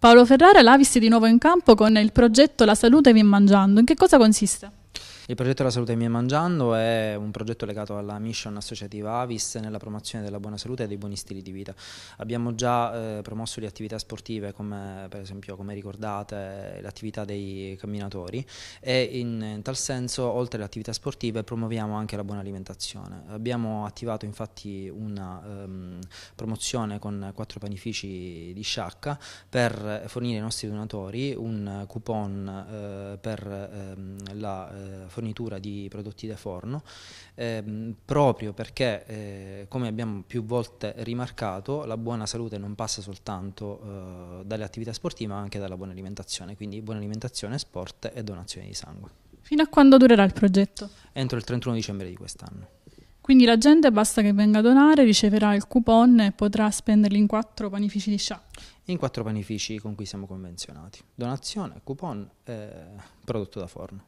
Paolo Ferrara, l'Avis di nuovo in campo con il progetto La salute vi mangiando. In che cosa consiste? Il progetto La Salute Mia Mangiando è un progetto legato alla mission associativa Avis nella promozione della buona salute e dei buoni stili di vita. Abbiamo già eh, promosso le attività sportive come per esempio come ricordate l'attività dei camminatori e in, in tal senso oltre alle attività sportive promuoviamo anche la buona alimentazione. Abbiamo attivato infatti una um, promozione con quattro panifici di sciacca per fornire ai nostri donatori un coupon eh, per ehm, la eh, fornitura di prodotti da forno, ehm, proprio perché, eh, come abbiamo più volte rimarcato, la buona salute non passa soltanto eh, dalle attività sportive, ma anche dalla buona alimentazione, quindi buona alimentazione, sport e donazione di sangue. Fino a quando durerà il progetto? Entro il 31 dicembre di quest'anno. Quindi la gente basta che venga a donare, riceverà il coupon e potrà spenderli in quattro panifici di scià. In quattro panifici con cui siamo convenzionati. Donazione, coupon eh, prodotto da forno.